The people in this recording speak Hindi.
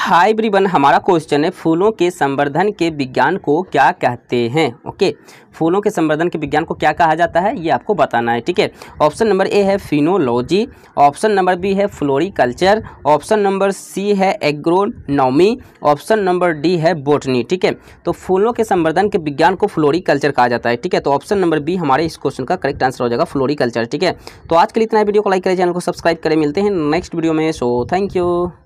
हाई ब्रिबन हमारा क्वेश्चन है फूलों के संवर्धन के विज्ञान को क्या कहते हैं ओके फूलों के संवर्धन के विज्ञान को क्या कहा जाता है ये आपको बताना है ठीक है ऑप्शन नंबर ए है फिनोलॉजी ऑप्शन नंबर बी है फ्लोरिकल्चर ऑप्शन नंबर सी है एग्रोनॉमी ऑप्शन नंबर डी है बोटनी ठीक है तो फूलों के संवर्धन के विज्ञान को फ्लोरिकल्चर कहा जाता है ठीक है तो ऑप्शन नंबर बी हमारे इस क्वेश्चन का करेक्ट आंसर हो जाएगा फ्लोरिकल्चर ठीक है तो आज के लिए इतना वीडियो को लाइक करें चैनल को सब्सक्राइब करें मिलते हैं नेक्स्ट वीडियो में सो थैंक यू